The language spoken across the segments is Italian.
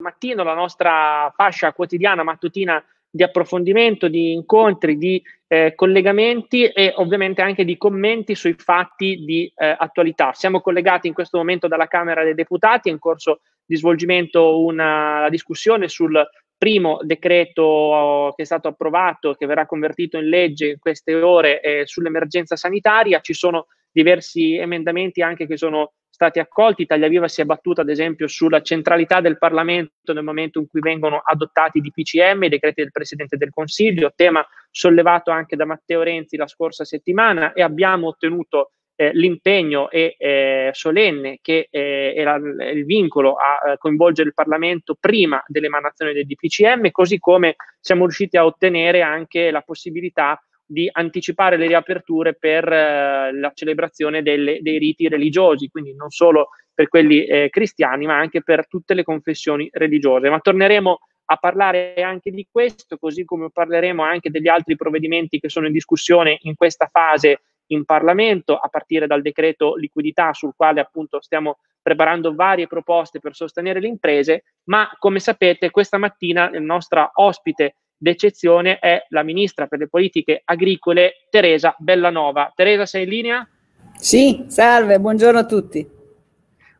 mattino, la nostra fascia quotidiana mattutina di approfondimento, di incontri, di eh, collegamenti e ovviamente anche di commenti sui fatti di eh, attualità. Siamo collegati in questo momento dalla Camera dei Deputati, è in corso di svolgimento una discussione sul primo decreto oh, che è stato approvato, che verrà convertito in legge in queste ore eh, sull'emergenza sanitaria. Ci sono diversi emendamenti anche che sono stati accolti. Italia Viva si è battuta ad esempio sulla centralità del Parlamento nel momento in cui vengono adottati i DPCM, i decreti del Presidente del Consiglio, tema sollevato anche da Matteo Renzi la scorsa settimana e abbiamo ottenuto eh, l'impegno e, eh, solenne che eh, era il vincolo a eh, coinvolgere il Parlamento prima dell'emanazione del DPCM, così come siamo riusciti a ottenere anche la possibilità di anticipare le riaperture per eh, la celebrazione delle, dei riti religiosi, quindi non solo per quelli eh, cristiani, ma anche per tutte le confessioni religiose. Ma torneremo a parlare anche di questo, così come parleremo anche degli altri provvedimenti che sono in discussione in questa fase in Parlamento, a partire dal decreto liquidità sul quale appunto stiamo preparando varie proposte per sostenere le imprese, ma come sapete questa mattina il nostro ospite d'eccezione è la ministra per le politiche agricole Teresa Bellanova. Teresa, sei in linea? Sì, salve, buongiorno a tutti.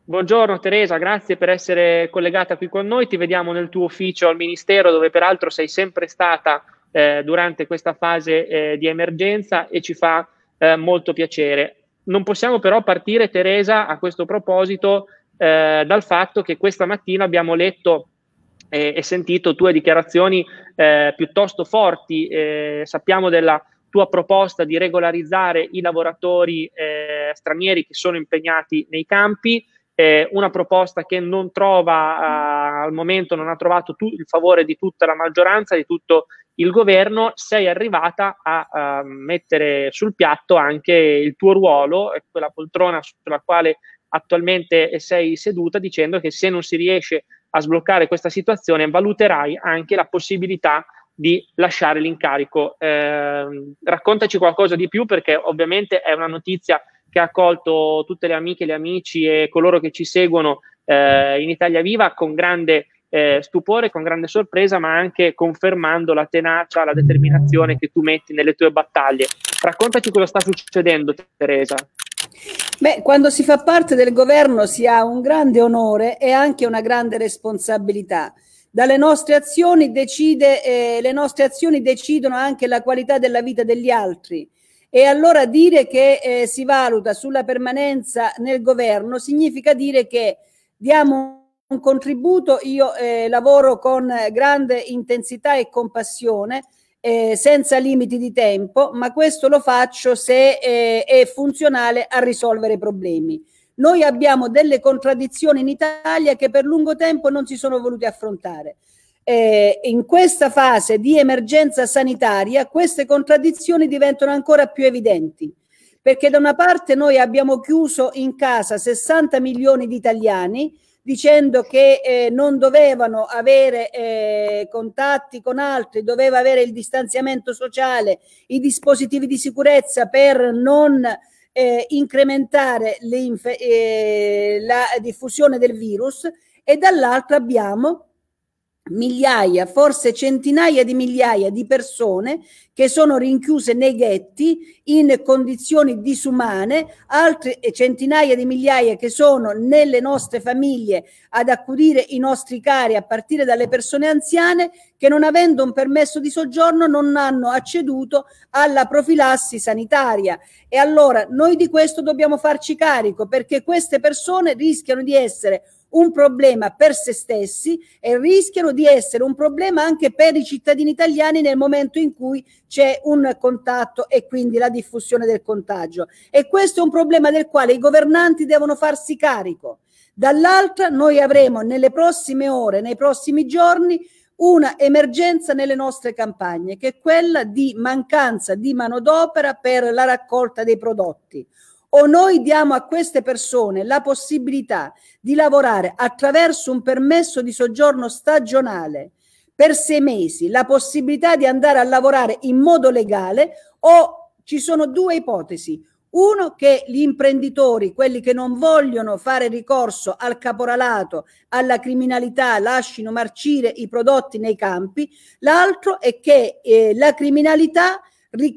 Buongiorno Teresa, grazie per essere collegata qui con noi. Ti vediamo nel tuo ufficio al Ministero, dove peraltro sei sempre stata eh, durante questa fase eh, di emergenza e ci fa eh, molto piacere. Non possiamo però partire, Teresa, a questo proposito, eh, dal fatto che questa mattina abbiamo letto e, e sentito tue dichiarazioni eh, piuttosto forti. Eh, sappiamo della tua proposta di regolarizzare i lavoratori eh, stranieri che sono impegnati nei campi, eh, una proposta che non trova eh, al momento, non ha trovato tu, il favore di tutta la maggioranza, di tutto il governo, sei arrivata a, a eh, mettere sul piatto anche il tuo ruolo quella poltrona sulla quale attualmente sei seduta dicendo che se non si riesce a a sbloccare questa situazione, valuterai anche la possibilità di lasciare l'incarico. Eh, raccontaci qualcosa di più perché ovviamente è una notizia che ha accolto tutte le amiche, gli amici e coloro che ci seguono eh, in Italia Viva con grande eh, stupore, con grande sorpresa, ma anche confermando la tenacia, la determinazione che tu metti nelle tue battaglie. Raccontaci cosa sta succedendo, Teresa. Beh, quando si fa parte del governo si ha un grande onore e anche una grande responsabilità. Dalle nostre azioni decide, eh, le nostre azioni decidono anche la qualità della vita degli altri. E allora dire che eh, si valuta sulla permanenza nel governo significa dire che diamo un contributo, io eh, lavoro con grande intensità e compassione eh, senza limiti di tempo, ma questo lo faccio se eh, è funzionale a risolvere i problemi. Noi abbiamo delle contraddizioni in Italia che per lungo tempo non si sono voluti affrontare. Eh, in questa fase di emergenza sanitaria queste contraddizioni diventano ancora più evidenti, perché da una parte noi abbiamo chiuso in casa 60 milioni di italiani, dicendo che eh, non dovevano avere eh, contatti con altri, doveva avere il distanziamento sociale, i dispositivi di sicurezza per non eh, incrementare eh, la diffusione del virus e dall'altro abbiamo migliaia, forse centinaia di migliaia di persone che sono rinchiuse nei ghetti in condizioni disumane, altre centinaia di migliaia che sono nelle nostre famiglie ad accudire i nostri cari a partire dalle persone anziane che non avendo un permesso di soggiorno non hanno acceduto alla profilassi sanitaria. E allora noi di questo dobbiamo farci carico perché queste persone rischiano di essere un problema per se stessi e rischiano di essere un problema anche per i cittadini italiani nel momento in cui c'è un contatto e quindi la diffusione del contagio. E questo è un problema del quale i governanti devono farsi carico. Dall'altra noi avremo nelle prossime ore, nei prossimi giorni, una emergenza nelle nostre campagne, che è quella di mancanza di manodopera per la raccolta dei prodotti o noi diamo a queste persone la possibilità di lavorare attraverso un permesso di soggiorno stagionale per sei mesi, la possibilità di andare a lavorare in modo legale o ci sono due ipotesi. Uno che gli imprenditori, quelli che non vogliono fare ricorso al caporalato, alla criminalità, lasciano marcire i prodotti nei campi. L'altro è che eh, la criminalità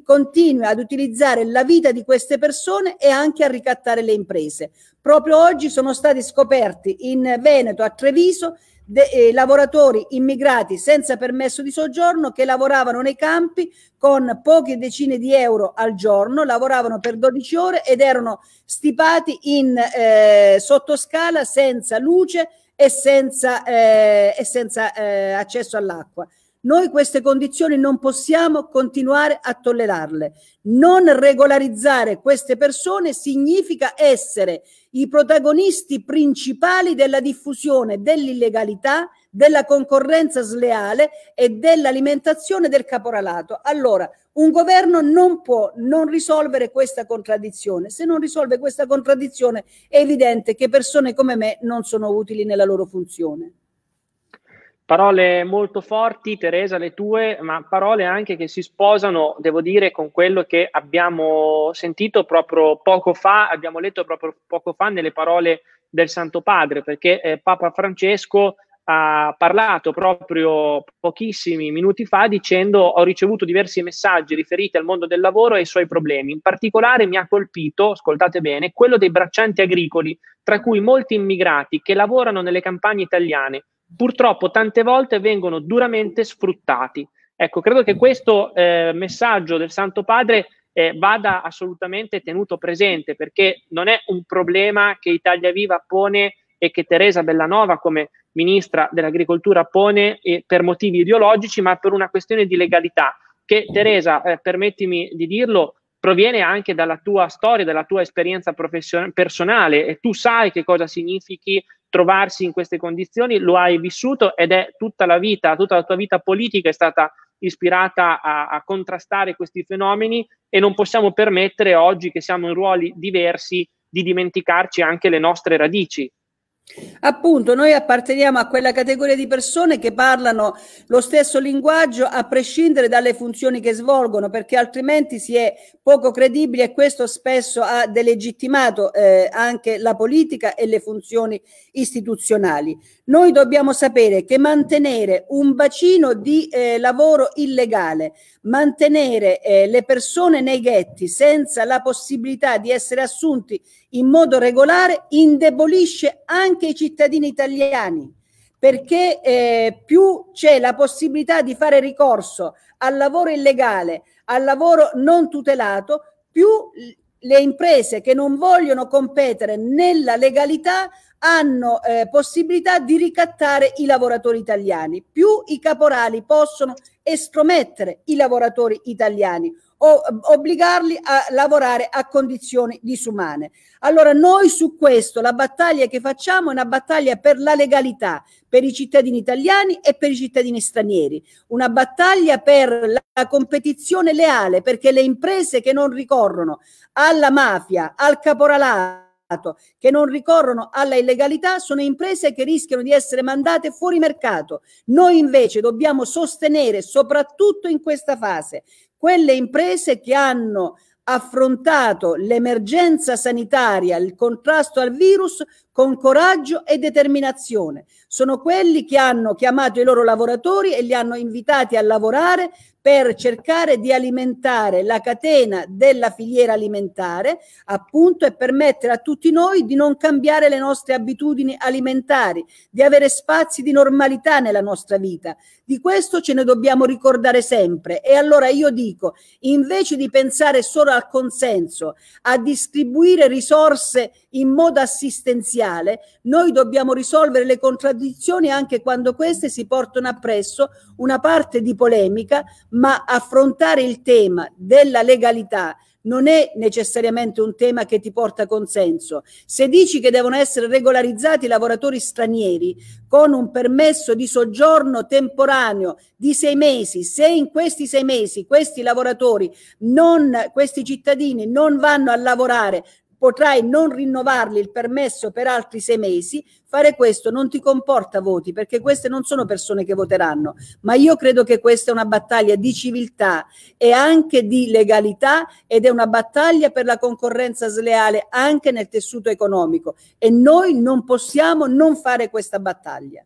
continui ad utilizzare la vita di queste persone e anche a ricattare le imprese. Proprio oggi sono stati scoperti in Veneto, a Treviso, de, eh, lavoratori immigrati senza permesso di soggiorno che lavoravano nei campi con poche decine di euro al giorno, lavoravano per 12 ore ed erano stipati in eh, sottoscala senza luce e senza, eh, e senza eh, accesso all'acqua. Noi queste condizioni non possiamo continuare a tollerarle. Non regolarizzare queste persone significa essere i protagonisti principali della diffusione dell'illegalità, della concorrenza sleale e dell'alimentazione del caporalato. Allora, un governo non può non risolvere questa contraddizione. Se non risolve questa contraddizione è evidente che persone come me non sono utili nella loro funzione. Parole molto forti, Teresa, le tue, ma parole anche che si sposano, devo dire, con quello che abbiamo sentito proprio poco fa, abbiamo letto proprio poco fa nelle parole del Santo Padre, perché eh, Papa Francesco ha parlato proprio pochissimi minuti fa dicendo ho ricevuto diversi messaggi riferiti al mondo del lavoro e ai suoi problemi. In particolare mi ha colpito, ascoltate bene, quello dei braccianti agricoli, tra cui molti immigrati che lavorano nelle campagne italiane purtroppo tante volte vengono duramente sfruttati. Ecco, credo che questo eh, messaggio del Santo Padre eh, vada assolutamente tenuto presente perché non è un problema che Italia Viva pone e che Teresa Bellanova come ministra dell'agricoltura pone eh, per motivi ideologici, ma per una questione di legalità che Teresa, eh, permettimi di dirlo, proviene anche dalla tua storia, dalla tua esperienza profession- personale e tu sai che cosa significhi trovarsi in queste condizioni, lo hai vissuto ed è tutta la vita, tutta la tua vita politica è stata ispirata a, a contrastare questi fenomeni e non possiamo permettere oggi che siamo in ruoli diversi di dimenticarci anche le nostre radici, Appunto, noi apparteniamo a quella categoria di persone che parlano lo stesso linguaggio a prescindere dalle funzioni che svolgono, perché altrimenti si è poco credibili e questo spesso ha delegittimato eh, anche la politica e le funzioni istituzionali. Noi dobbiamo sapere che mantenere un bacino di eh, lavoro illegale, mantenere eh, le persone nei ghetti senza la possibilità di essere assunti in modo regolare indebolisce anche anche i cittadini italiani, perché eh, più c'è la possibilità di fare ricorso al lavoro illegale, al lavoro non tutelato, più le imprese che non vogliono competere nella legalità hanno eh, possibilità di ricattare i lavoratori italiani, più i caporali possono estromettere i lavoratori italiani o ehm, obbligarli a lavorare a condizioni disumane. Allora noi su questo la battaglia che facciamo è una battaglia per la legalità, per i cittadini italiani e per i cittadini stranieri, una battaglia per la competizione leale, perché le imprese che non ricorrono alla mafia, al caporalato, che non ricorrono alla illegalità sono imprese che rischiano di essere mandate fuori mercato. Noi invece dobbiamo sostenere, soprattutto in questa fase, quelle imprese che hanno affrontato l'emergenza sanitaria, il contrasto al virus con coraggio e determinazione. Sono quelli che hanno chiamato i loro lavoratori e li hanno invitati a lavorare per cercare di alimentare la catena della filiera alimentare, appunto, e permettere a tutti noi di non cambiare le nostre abitudini alimentari, di avere spazi di normalità nella nostra vita. Di questo ce ne dobbiamo ricordare sempre. E allora io dico, invece di pensare solo al consenso, a distribuire risorse in modo assistenziale, mondiale, noi dobbiamo risolvere le contraddizioni anche quando queste si portano appresso una parte di polemica, ma affrontare il tema della legalità non è necessariamente un tema che ti porta consenso. Se dici che devono essere regolarizzati i lavoratori stranieri con un permesso di soggiorno temporaneo di sei mesi, se in questi sei mesi questi lavoratori, non, questi cittadini non vanno a lavorare, potrai non rinnovargli il permesso per altri sei mesi, fare questo non ti comporta voti, perché queste non sono persone che voteranno, ma io credo che questa è una battaglia di civiltà e anche di legalità ed è una battaglia per la concorrenza sleale anche nel tessuto economico e noi non possiamo non fare questa battaglia.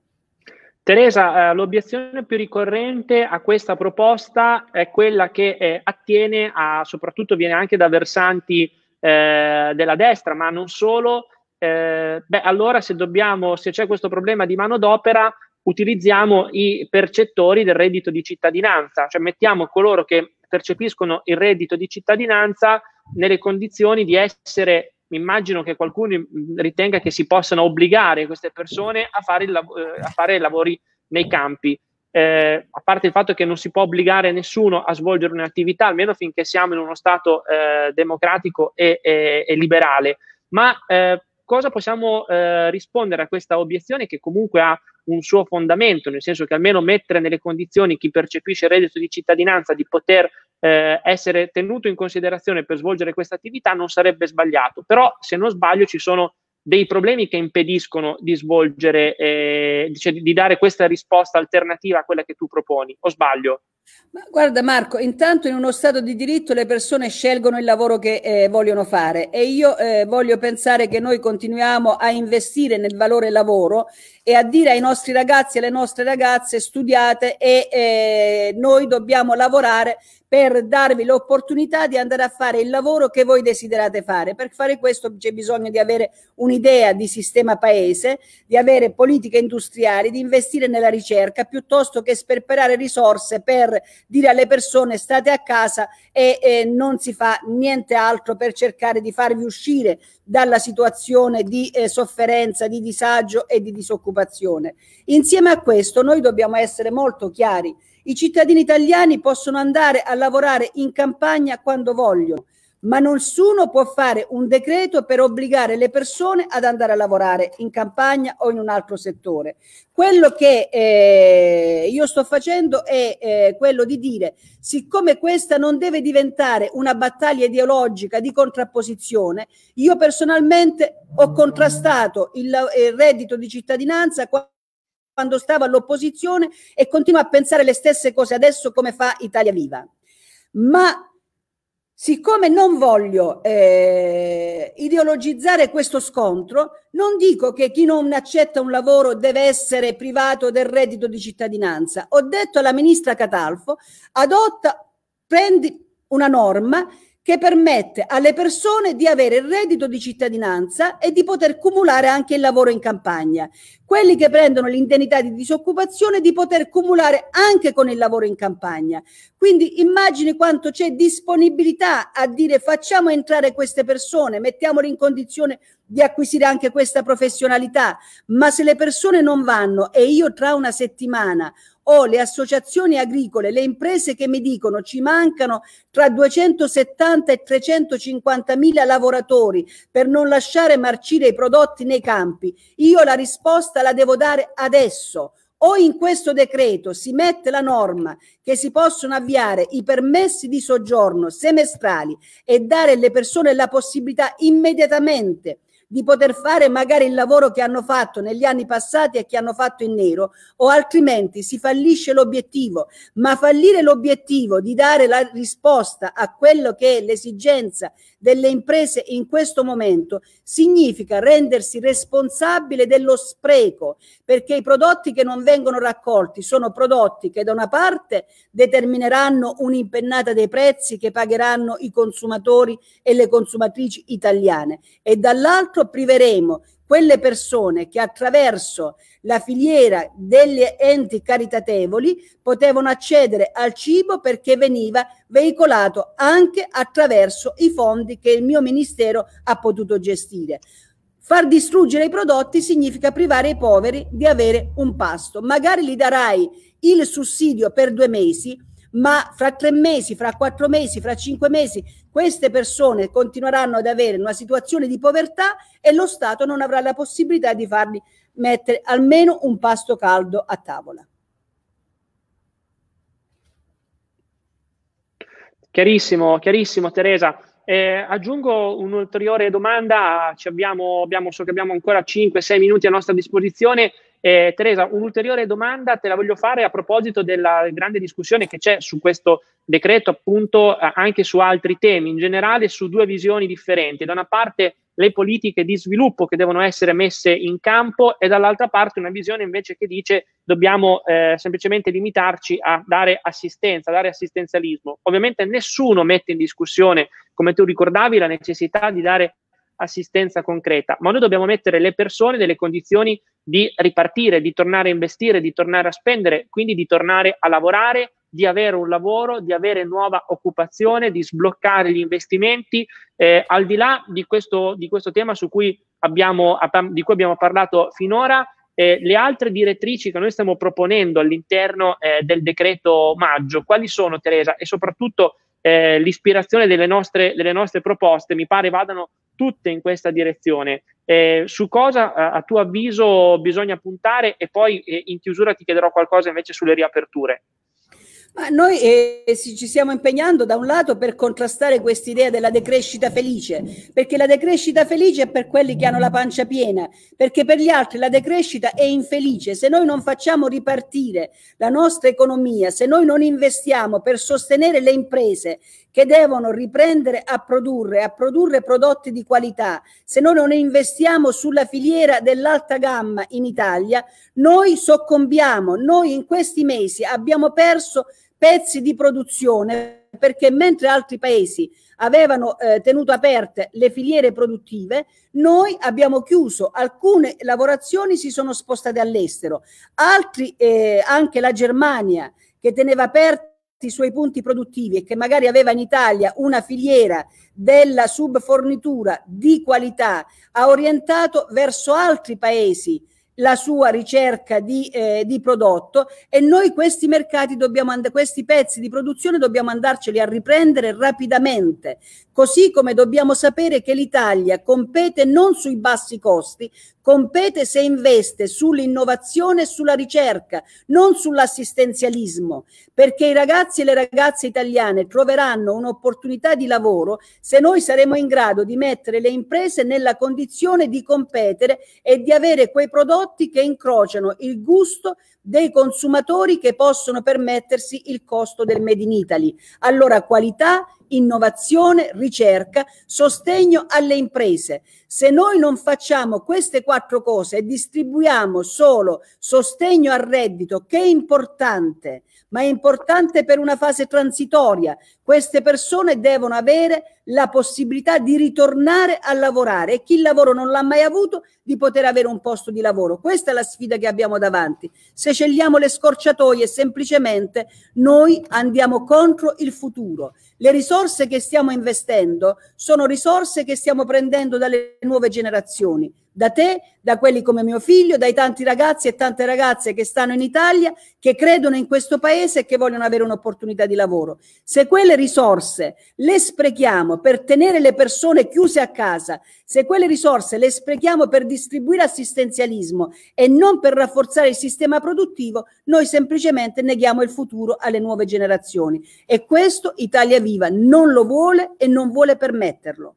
Teresa, eh, l'obiezione più ricorrente a questa proposta è quella che eh, attiene a, soprattutto viene anche da versanti eh, della destra, ma non solo. Eh, beh, allora se, dobbiamo, se c'è questo problema di manodopera, utilizziamo i percettori del reddito di cittadinanza, cioè mettiamo coloro che percepiscono il reddito di cittadinanza nelle condizioni di essere, immagino che qualcuno mm, ritenga che si possano obbligare queste persone a fare, il, eh, a fare lavori nei campi eh, a parte il fatto che non si può obbligare nessuno a svolgere un'attività, almeno finché siamo in uno Stato eh, democratico e, e, e, liberale, ma eh, cosa possiamo eh, rispondere a questa obiezione che comunque ha un suo fondamento, nel senso che almeno mettere nelle condizioni chi percepisce il reddito di cittadinanza di poter eh, essere tenuto in considerazione per svolgere questa attività non sarebbe sbagliato, però se non sbaglio ci sono dei problemi che impediscono di svolgere, eh, cioè di dare questa risposta alternativa a quella che tu proponi, o sbaglio? Ma guarda Marco, intanto in uno Stato di diritto le persone scelgono il lavoro che eh, vogliono fare e io eh, voglio pensare che noi continuiamo a investire nel valore lavoro e a dire ai nostri ragazzi e alle nostre ragazze studiate e eh, noi dobbiamo lavorare per darvi l'opportunità di andare a fare il lavoro che voi desiderate fare. Per fare questo c'è bisogno di avere un'idea di sistema paese, di avere politiche industriali, di investire nella ricerca piuttosto che sperperare risorse per dire alle persone state a casa e, e non si fa niente altro per cercare di farvi uscire dalla situazione di eh, sofferenza, di disagio e di disoccupazione. Insieme a questo noi dobbiamo essere molto chiari i cittadini italiani possono andare a lavorare in campagna quando vogliono, ma nessuno può fare un decreto per obbligare le persone ad andare a lavorare in campagna o in un altro settore. Quello che eh, io sto facendo è eh, quello di dire, siccome questa non deve diventare una battaglia ideologica di contrapposizione, io personalmente ho contrastato il, il reddito di cittadinanza quando stava all'opposizione e continua a pensare le stesse cose adesso come fa Italia Viva. Ma siccome non voglio eh, ideologizzare questo scontro, non dico che chi non accetta un lavoro deve essere privato del reddito di cittadinanza. Ho detto alla ministra Catalfo, adotta, prendi una norma che permette alle persone di avere il reddito di cittadinanza e di poter cumulare anche il lavoro in campagna. Quelli che prendono l'indennità di disoccupazione di poter cumulare anche con il lavoro in campagna. Quindi immagini quanto c'è disponibilità a dire facciamo entrare queste persone, mettiamole in condizione di acquisire anche questa professionalità, ma se le persone non vanno e io tra una settimana o le associazioni agricole, le imprese che mi dicono ci mancano tra 270 e 350 mila lavoratori per non lasciare marcire i prodotti nei campi, io la risposta la devo dare adesso. O in questo decreto si mette la norma che si possono avviare i permessi di soggiorno semestrali e dare alle persone la possibilità immediatamente di poter fare magari il lavoro che hanno fatto negli anni passati e che hanno fatto in nero o altrimenti si fallisce l'obiettivo, ma fallire l'obiettivo di dare la risposta a quello che è l'esigenza delle imprese in questo momento significa rendersi responsabile dello spreco, perché i prodotti che non vengono raccolti sono prodotti che da una parte determineranno un'impennata dei prezzi che pagheranno i consumatori e le consumatrici italiane e dall'altro l'altro priveremo quelle persone che attraverso la filiera degli enti caritatevoli potevano accedere al cibo perché veniva veicolato anche attraverso i fondi che il mio ministero ha potuto gestire. Far distruggere i prodotti significa privare i poveri di avere un pasto. Magari gli darai il sussidio per due mesi, ma fra tre mesi, fra quattro mesi, fra cinque mesi, queste persone continueranno ad avere una situazione di povertà e lo Stato non avrà la possibilità di fargli mettere almeno un pasto caldo a tavola. Chiarissimo, chiarissimo Teresa. Eh, aggiungo un'ulteriore domanda, abbiamo, abbiamo, so che abbiamo ancora 5-6 minuti a nostra disposizione. Eh, Teresa, un'ulteriore domanda te la voglio fare a proposito della grande discussione che c'è su questo decreto, appunto anche su altri temi, in generale su due visioni differenti. Da una parte le politiche di sviluppo che devono essere messe in campo e dall'altra parte una visione invece che dice dobbiamo eh, semplicemente limitarci a dare assistenza, a dare assistenzialismo. Ovviamente nessuno mette in discussione, come tu ricordavi, la necessità di dare assistenza concreta, ma noi dobbiamo mettere le persone nelle condizioni di ripartire, di tornare a investire, di tornare a spendere, quindi di tornare a lavorare, di avere un lavoro, di avere nuova occupazione, di sbloccare gli investimenti. Eh, al di là di questo, di questo tema cui abbiamo, di cui abbiamo parlato finora, eh, le altre direttrici che noi stiamo proponendo all'interno eh, del decreto maggio, quali sono Teresa? E soprattutto eh, l'ispirazione delle nostre, delle nostre proposte mi pare vadano tutte in questa direzione. Eh, su cosa a, a, tuo avviso bisogna puntare e poi eh, in chiusura ti chiederò qualcosa invece sulle riaperture. Ma noi eh, ci stiamo impegnando da un lato per contrastare quest'idea della decrescita felice, perché la decrescita felice è per quelli che hanno la pancia piena, perché per gli altri la decrescita è infelice. Se noi non facciamo ripartire la nostra economia, se noi non investiamo per sostenere le imprese che devono riprendere a produrre, a produrre prodotti di qualità, se noi non investiamo sulla filiera dell'alta gamma in Italia, noi soccombiamo. Noi in questi mesi abbiamo perso pezzi di produzione perché mentre altri paesi avevano eh, tenuto aperte le filiere produttive, noi abbiamo chiuso, alcune lavorazioni si sono spostate all'estero, altri, eh, anche la Germania che teneva aperti i suoi punti produttivi e che magari aveva in Italia una filiera della subfornitura di qualità, ha orientato verso altri paesi la sua ricerca di, eh, di prodotto e noi questi mercati dobbiamo and- questi pezzi di produzione dobbiamo andarceli a riprendere rapidamente. Così come dobbiamo sapere che l'Italia compete non sui bassi costi, compete se investe sull'innovazione e sulla ricerca, non sull'assistenzialismo, perché i ragazzi e le ragazze italiane troveranno un'opportunità di lavoro se noi saremo in grado di mettere le imprese nella condizione di competere e di avere quei prodotti che incrociano il gusto dei consumatori che possono permettersi il costo del Made in Italy. Allora qualità, innovazione, ricerca, sostegno alle imprese. Se noi non facciamo queste quattro cose e distribuiamo solo sostegno al reddito, che è importante, ma è importante per una fase transitoria. Queste persone devono avere la possibilità di ritornare a lavorare e chi il lavoro non l'ha mai avuto di poter avere un posto di lavoro. Questa è la sfida che abbiamo davanti. Se scegliamo le scorciatoie semplicemente noi andiamo contro il futuro. Le risorse che stiamo investendo sono risorse che stiamo prendendo dalle nuove generazioni da te, da quelli come mio figlio, dai tanti ragazzi e tante ragazze che stanno in Italia, che credono in questo paese e che vogliono avere un'opportunità di lavoro. Se quelle risorse le sprechiamo per tenere le persone chiuse a casa, se quelle risorse le sprechiamo per distribuire assistenzialismo e non per rafforzare il sistema produttivo, noi semplicemente neghiamo il futuro alle nuove generazioni. E questo Italia Viva non lo vuole e non vuole permetterlo.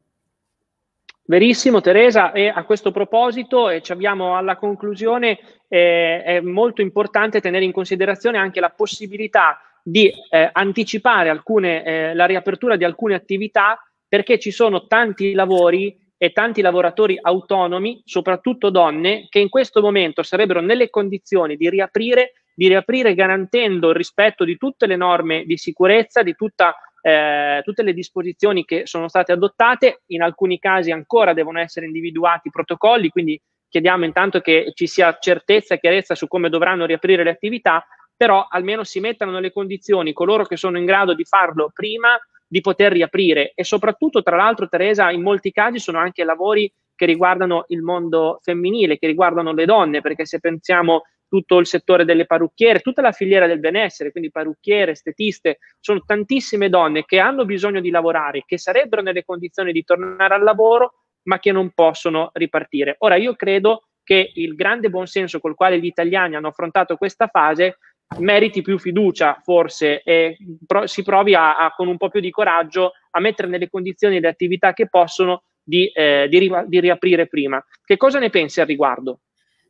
Verissimo Teresa e a questo proposito eh, ci avviamo alla conclusione, eh, è molto importante tenere in considerazione anche la possibilità di eh, anticipare alcune, eh, la riapertura di alcune attività perché ci sono tanti lavori e tanti lavoratori autonomi, soprattutto donne, che in questo momento sarebbero nelle condizioni di riaprire, di riaprire garantendo il rispetto di tutte le norme di sicurezza, di tutta la eh, tutte le disposizioni che sono state adottate, in alcuni casi ancora devono essere individuati i protocolli, quindi chiediamo intanto che ci sia certezza e chiarezza su come dovranno riaprire le attività, però almeno si mettano le condizioni coloro che sono in grado di farlo prima di poter riaprire e soprattutto, tra l'altro Teresa, in molti casi sono anche lavori che riguardano il mondo femminile, che riguardano le donne, perché se pensiamo tutto il settore delle parrucchiere, tutta la filiera del benessere, quindi parrucchiere, estetiste, sono tantissime donne che hanno bisogno di lavorare, che sarebbero nelle condizioni di tornare al lavoro, ma che non possono ripartire. Ora, io credo che il grande buonsenso col quale gli italiani hanno affrontato questa fase meriti più fiducia forse e pro- si provi a, a, con un po' più di coraggio a mettere nelle condizioni le attività che possono di, eh, di, ri- di riaprire prima. Che cosa ne pensi al riguardo?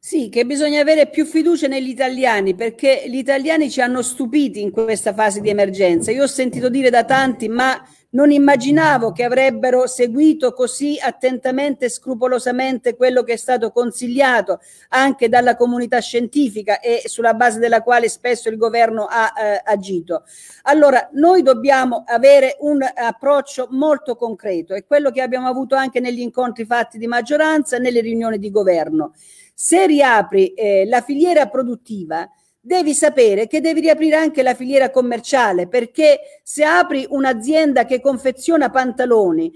Sì, che bisogna avere più fiducia negli italiani perché gli italiani ci hanno stupiti in questa fase di emergenza. Io ho sentito dire da tanti, ma non immaginavo che avrebbero seguito così attentamente e scrupolosamente quello che è stato consigliato anche dalla comunità scientifica e sulla base della quale spesso il governo ha eh, agito. Allora, noi dobbiamo avere un approccio molto concreto e quello che abbiamo avuto anche negli incontri fatti di maggioranza, nelle riunioni di governo. Se riapri eh, la filiera produttiva, devi sapere che devi riaprire anche la filiera commerciale perché se apri un'azienda che confeziona pantaloni,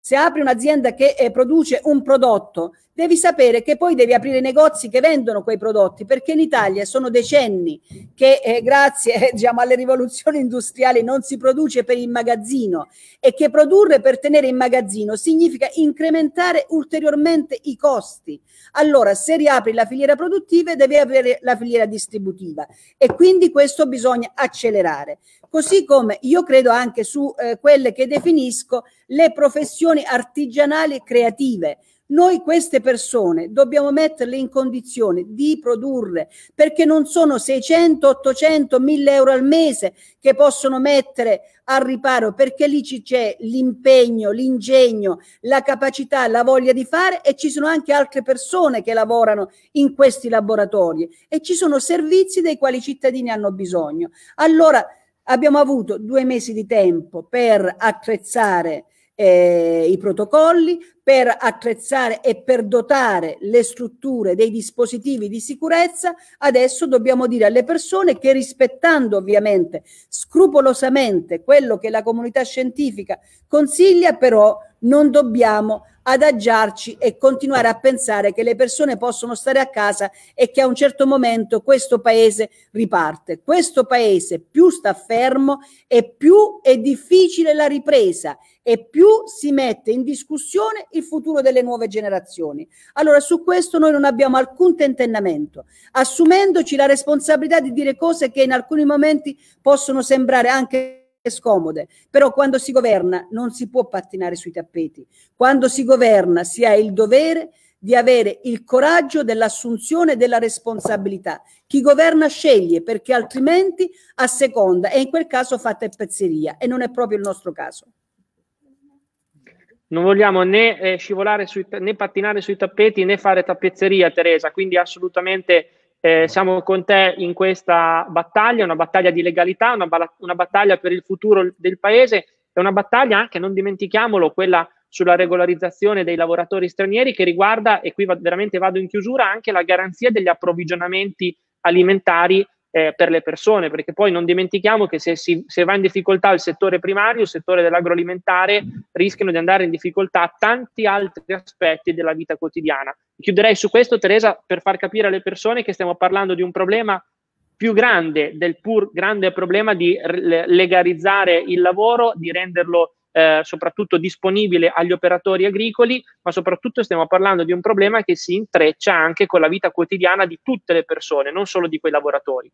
se apri un'azienda che eh, produce un prodotto devi sapere che poi devi aprire negozi che vendono quei prodotti, perché in Italia sono decenni che eh, grazie eh, diciamo, alle rivoluzioni industriali non si produce per il magazzino e che produrre per tenere in magazzino significa incrementare ulteriormente i costi. Allora, se riapri la filiera produttiva, devi avere la filiera distributiva e quindi questo bisogna accelerare così come io credo anche su eh, quelle che definisco le professioni artigianali e creative. Noi queste persone dobbiamo metterle in condizione di produrre perché non sono 600, 800, 1000 euro al mese che possono mettere al riparo perché lì c'è l'impegno, l'ingegno, la capacità, la voglia di fare e ci sono anche altre persone che lavorano in questi laboratori e ci sono servizi dei quali i cittadini hanno bisogno. Allora, Abbiamo avuto due mesi di tempo per attrezzare eh, i protocolli, per attrezzare e per dotare le strutture dei dispositivi di sicurezza, adesso dobbiamo dire alle persone che rispettando ovviamente scrupolosamente quello che la comunità scientifica consiglia, però non dobbiamo adagiarci e continuare a pensare che le persone possono stare a casa e che a un certo momento questo paese riparte. Questo paese più sta fermo e più è difficile la ripresa e più si mette in discussione il futuro delle nuove generazioni. Allora su questo noi non abbiamo alcun tentennamento, assumendoci la responsabilità di dire cose che in alcuni momenti possono sembrare anche scomode, però quando si governa non si può pattinare sui tappeti. Quando si governa si ha il dovere di avere il coraggio dell'assunzione della responsabilità. Chi governa sceglie perché altrimenti asseconda e in quel caso fa teppezzeria e non è proprio il nostro caso non vogliamo né eh, scivolare sui, né pattinare sui tappeti né fare tappezzeria, Teresa. Quindi assolutamente eh, siamo con te in questa battaglia, una battaglia di legalità, una, una, battaglia per il futuro del paese e una battaglia anche, non dimentichiamolo, quella sulla regolarizzazione dei lavoratori stranieri che riguarda, e qui va, veramente vado in chiusura, anche la garanzia degli approvvigionamenti alimentari eh, per le persone, perché poi non dimentichiamo che se, si, se, va in difficoltà il settore primario, il settore dell'agroalimentare, rischiano di andare in difficoltà tanti altri aspetti della vita quotidiana. Chiuderei su questo, Teresa, per far capire alle persone che stiamo parlando di un problema più grande del pur grande problema di legalizzare il lavoro, di renderlo eh, soprattutto disponibile agli operatori agricoli, ma soprattutto stiamo parlando di un problema che si intreccia anche con la vita quotidiana di tutte le persone, non solo di quei lavoratori.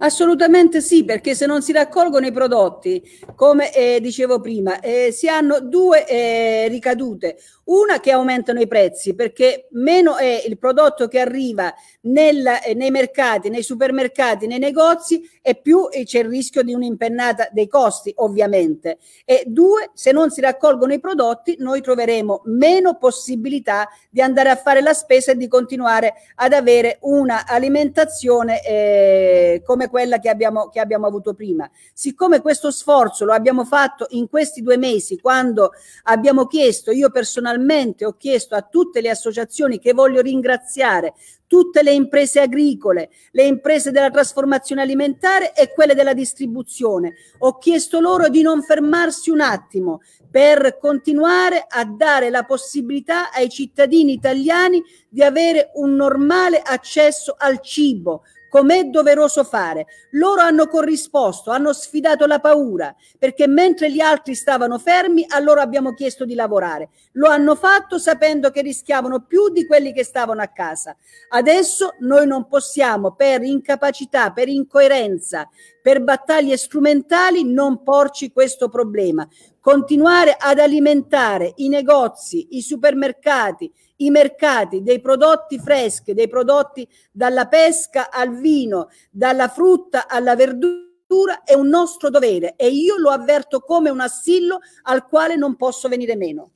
Assolutamente sì, perché se non si raccolgono i prodotti, come eh, dicevo prima, eh, si hanno due eh, ricadute. Una che aumentano i prezzi, perché meno è il prodotto che arriva nel, eh, nei mercati, nei supermercati, nei negozi, e più eh, c'è il rischio di un'impennata dei costi, ovviamente. E due, se non si raccolgono i prodotti, noi troveremo meno possibilità di andare a fare la spesa e di continuare ad avere una alimentazione eh, come come quella che abbiamo, che abbiamo avuto prima. Siccome questo sforzo lo abbiamo fatto in questi due mesi, quando abbiamo chiesto, io personalmente ho chiesto a tutte le associazioni che voglio ringraziare, tutte le imprese agricole, le imprese della trasformazione alimentare e quelle della distribuzione. Ho chiesto loro di non fermarsi un attimo per continuare a dare la possibilità ai cittadini italiani di avere un normale accesso al cibo, come è doveroso fare. Loro hanno corrisposto, hanno sfidato la paura, perché mentre gli altri stavano fermi, a loro abbiamo chiesto di lavorare. Lo hanno fatto sapendo che rischiavano più di quelli che stavano a casa. Adesso noi non possiamo, per incapacità, per incoerenza, per battaglie strumentali, non porci questo problema. Continuare ad alimentare i negozi, i supermercati, i mercati dei prodotti freschi, dei prodotti dalla pesca al vino, dalla frutta alla verdura è un nostro dovere e io lo avverto come un assillo al quale non posso venire meno.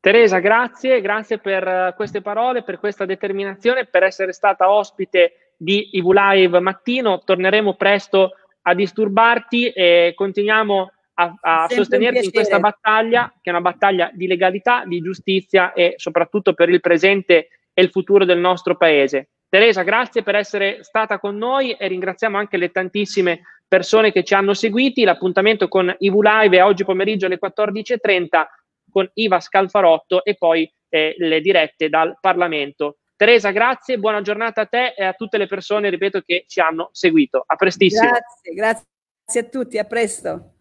Teresa, grazie, grazie per eh, queste parole, per questa determinazione, per essere stata ospite di Live Mattino. Torneremo presto a disturbarti e continuiamo a, a sostenerti in questa battaglia, che è una battaglia di legalità, di giustizia e soprattutto per il presente e il futuro del nostro paese. Teresa, grazie per essere stata con noi e ringraziamo anche le tantissime persone che ci hanno seguiti. L'appuntamento con IVU Live è oggi pomeriggio alle 14.30 con Iva Scalfarotto e poi eh, le dirette dal Parlamento. Teresa, grazie, buona giornata a te e a tutte le persone, ripeto, che ci hanno seguito. A prestissimo. Grazie, grazie a tutti, a presto.